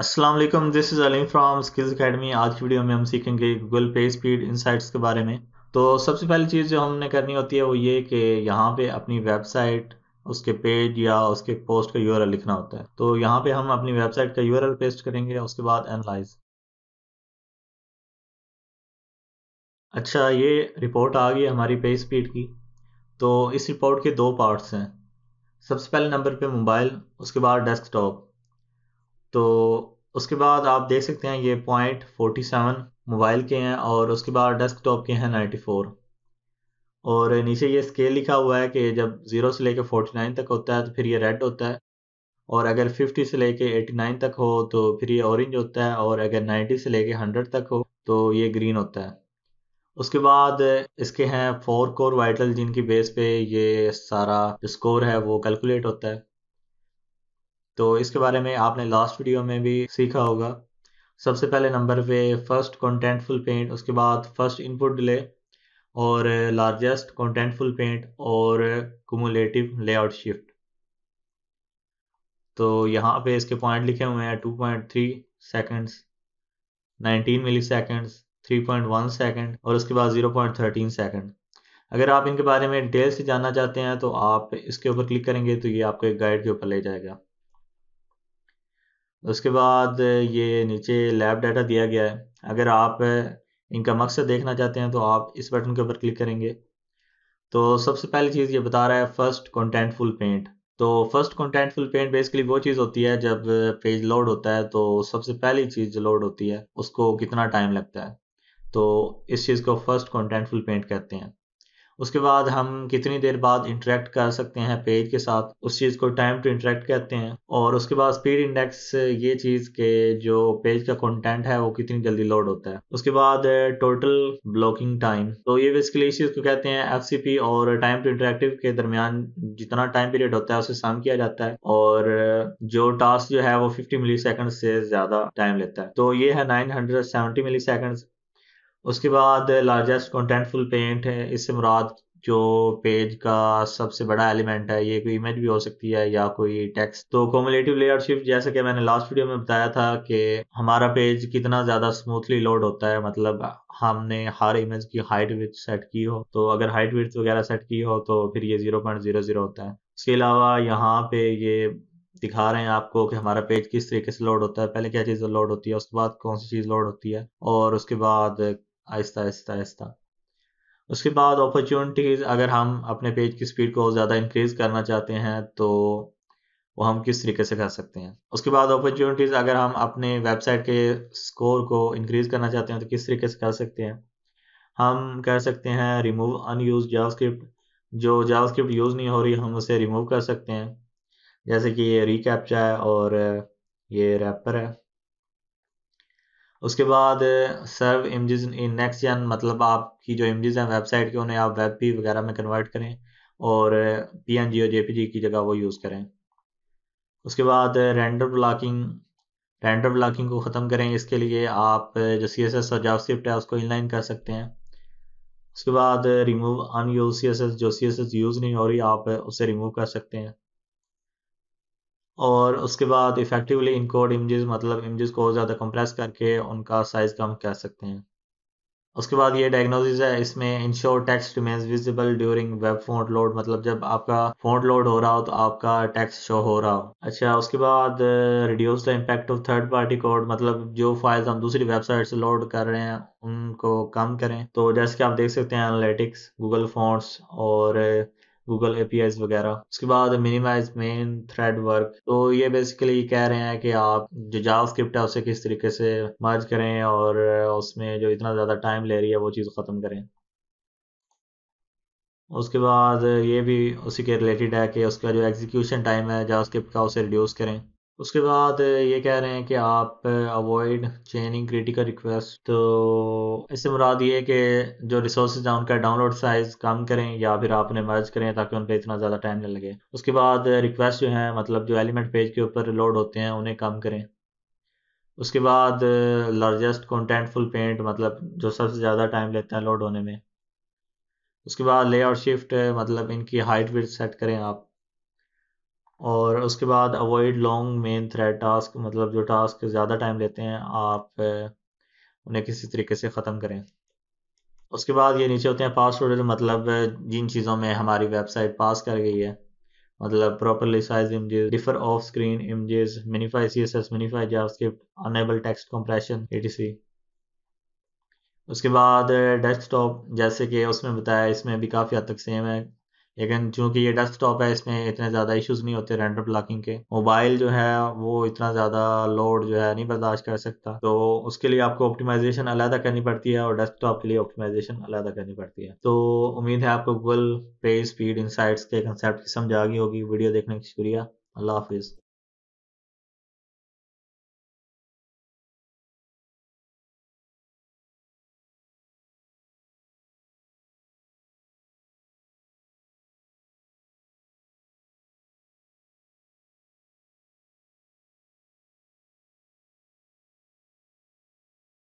Aslam this is Aleem from Skills Academy आज की video में हम सीखेंगे गूगल पे स्पीड इनसाइट्स के बारे में तो सबसे पहली चीज़ जो हमने करनी होती है वो ये कि यहाँ पे अपनी वेबसाइट उसके पेज या उसके पोस्ट का यूआरएल लिखना होता है तो यहाँ पे हम अपनी वेबसाइट का यूआरएल पेस्ट करेंगे उसके बाद एनालाइज अच्छा ये रिपोर्ट आ गई हमारी पे स्पीड की तो इस रिपोर्ट के दो पार्ट्स हैं सबसे पहले नंबर पर मोबाइल उसके बाद डेस्कटॉप तो उसके बाद आप देख सकते हैं ये पॉइंट फोर्टी सेवन मोबाइल के हैं और उसके बाद डेस्कटॉप के हैं नाइन्टी फोर और नीचे ये स्केल लिखा हुआ है कि जब ज़ीरो से लेकर फोर्टी नाइन तक होता है तो फिर ये रेड होता है और अगर फिफ्टी से लेके नाइन तक हो तो फिर ये ऑरेंज होता है और अगर नाइन्टी से लेके हंड्रेड तक हो तो ये ग्रीन होता है उसके बाद इसके हैं फोर कोर वाइटल जिनकी बेस पे ये सारा स्कोर है वो कैलकुलेट होता है तो इसके बारे में आपने लास्ट वीडियो में भी सीखा होगा सबसे पहले नंबर पे फर्स्ट कॉन्टेंटफुल पेंट उसके बाद फर्स्ट इनपुट डिले और लार्जेस्ट कॉन्टेंटफुल पेंट और कुमुलेटिव लेआउट शिफ्ट तो यहाँ पे इसके पॉइंट लिखे हुए हैं 2.3 seconds nineteen milliseconds three second और उसके बाद 0.13 सेकेंड अगर आप इनके बारे में डिटेल से जानना चाहते हैं तो आप इसके ऊपर क्लिक करेंगे तो ये आपको एक गाइड के ऊपर ले जाएगा उसके बाद ये नीचे लैब डाटा दिया गया है अगर आप इनका मकसद देखना चाहते हैं तो आप इस बटन के ऊपर क्लिक करेंगे तो सबसे पहली चीज़ ये बता रहा है फर्स्ट कॉन्टेंटफुल पेंट तो फर्स्ट कॉन्टेंटफुल पेंट बेसिकली वो चीज़ होती है जब पेज लोड होता है तो सबसे पहली चीज़ जो लोड होती है उसको कितना टाइम लगता है तो इस चीज़ को फर्स्ट कॉन्टेंटफुल पेंट कहते हैं उसके बाद हम कितनी देर बाद इंटरेक्ट कर सकते हैं पेज के साथ उस चीज़ को टाइम टू इंटरेक्ट कहते हैं और उसके बाद स्पीड इंडेक्स ये चीज़ के जो पेज का कंटेंट है वो कितनी जल्दी लोड होता है उसके बाद टोटल ब्लॉकिंग टाइम तो ये बेसिकली इस चीज़ को कहते हैं एफ और टाइम टू इंटरेक्टिव के दरमियान जितना टाइम पीरियड होता है उसे शाम किया जाता है और uh, जो टास्क जो है वो फिफ्टी मिली से ज़्यादा टाइम लेता है तो ये है नाइन हंड्रेड सेवेंटी मिली उसके बाद लार्जेस्ट कंटेंटफुल पेंट है इससे मुराद जो पेज का सबसे बड़ा एलिमेंट है ये कोई इमेज भी हो सकती है या कोई टेक्स्ट तो कॉमुलेटिव लेयर शिफ्ट जैसे कि मैंने लास्ट वीडियो में बताया था कि हमारा पेज कितना ज़्यादा स्मूथली लोड होता है मतलब हमने हर इमेज की हाइट विथ सेट की हो तो अगर हाइट विथ वगैरह सेट की हो तो फिर ये जीरो पॉइंट जीरो जीरो होता है इसके अलावा यहाँ पे ये दिखा रहे हैं आपको कि हमारा पेज किस तरीके से लोड होता है पहले क्या चीज़ लोड होती है उसके बाद कौन सी चीज़ लोड होती है और उसके बाद आहिस्ता आहिस्ता आहिस्ता उसके बाद अपॉर्चुनिटीज़ अगर हम अपने पेज की स्पीड को ज़्यादा इंक्रीज़ करना चाहते हैं तो वो हम किस तरीके से कर सकते हैं उसके बाद अपॉर्चुनिटीज़ अगर हम अपने वेबसाइट के स्कोर को इंक्रीज़ करना चाहते हैं तो किस तरीके से कर सकते हैं हम कर सकते हैं रिमूव अनयूज जावास्क्रिप्ट जो जावास्क्रिप्ट यूज़ नहीं हो रही हम उसे रिमूव कर सकते हैं जैसे कि ये रिकैप्चा है और ये रैपर है उसके बाद सर्व इमेजेस इन नेक्स्ट जन मतलब आपकी जो इमेजेस हैं वेबसाइट के उन्हें आप वेब पी वगैरह में कन्वर्ट करें और पी एन जी और जे पी जी की जगह वो यूज़ करें उसके बाद रेंडर ब्लॉकिंग रेंडर ब्लॉकिंग को ख़त्म करें इसके लिए आप जो सी एस एस और जावास्क्रिप्ट है उसको इनलाइन कर सकते हैं उसके बाद remove unused C S S जो सी एस एस यूज़ नहीं हो रही आप उसे रिमूव कर सकते हैं और उसके बाद इफेक्टिवली इनकोड इमेजेस मतलब इमेजेस को ज़्यादा कंप्रेस करके उनका साइज़ कम कर सकते हैं उसके बाद ये डायग्नोसिस है इसमें ensure text remains visible during web font load मतलब जब आपका फ़ॉन्ट लोड हो रहा हो तो आपका टेक्स्ट शो हो रहा हो अच्छा उसके बाद reduce the impact of third party code मतलब जो फाइल्स हम दूसरी वेबसाइट से लोड कर रहे हैं उनको कम करें तो जैसे कि आप देख सकते हैं एनालिटिक्स गूगल फॉन्ट्स और uh, गूगल एपीआईज वगैरह उसके बाद मिनिमाइज मेन थ्रेड वर्क तो ये बेसिकली कह रहे हैं कि आप जो जावा स्क्रिप्ट है उसे किस तरीके से मर्ज करें और उसमें जो इतना ज़्यादा टाइम ले रही है वो चीज़ ख़त्म करें उसके बाद ये भी उसी के रिलेटेड है कि उसका जो एग्जीक्यूशन टाइम है जावा स्क्रिप्ट का उसे रिड्यूस करें उसके बाद ये कह रहे हैं कि आप अवॉइड चेनिंग क्रिटिकल रिक्वेस्ट तो इससे मुराद ये कि जो रिसोर्स हैं उनका डाउनलोड साइज कम करें या फिर आप उन्हें मर्ज करें ताकि उन पर इतना ज़्यादा टाइम ना लगे उसके बाद रिक्वेस्ट जो है मतलब जो एलिमेंट पेज के ऊपर लोड होते हैं उन्हें कम करें उसके बाद लार्जेस्ट कॉन्टेंटफुल पेंट मतलब जो सबसे ज़्यादा टाइम लेता है लोड होने में उसके बाद ले शिफ्ट मतलब इनकी हाइट भी सेट करें आप और उसके बाद avoid long main thread task मतलब जो टास्क ज़्यादा टाइम लेते हैं आप उन्हें किसी तरीके से ख़त्म करें उसके बाद ये नीचे होते हैं पास टू मतलब जिन चीज़ों में हमारी वेबसाइट पास कर गई है मतलब properly size images defer off screen images minify C S S minify JavaScript enable text compression etc उसके बाद डेस्कटॉप जैसे कि उसमें बताया इसमें भी काफ़ी हद तक सेम है लेकिन चूंकि ये डेस्कटॉप है इसमें इतने ज़्यादा इश्यूज नहीं होते रेंडर ब्लॉकिंग के मोबाइल जो है वो इतना ज़्यादा लोड जो है नहीं बर्दाश्त कर सकता तो उसके लिए आपको ऑप्टिमाइजेशन अलग करनी पड़ती है और डेस्कटॉप के लिए ऑप्टिमाइजेशन अलग करनी पड़ती है तो उम्मीद है आपको गूगल पे स्पीड इन के कंसेप्ट की समझ आ गई होगी वीडियो देखने का शुक्रिया अल्लाह हाफिज़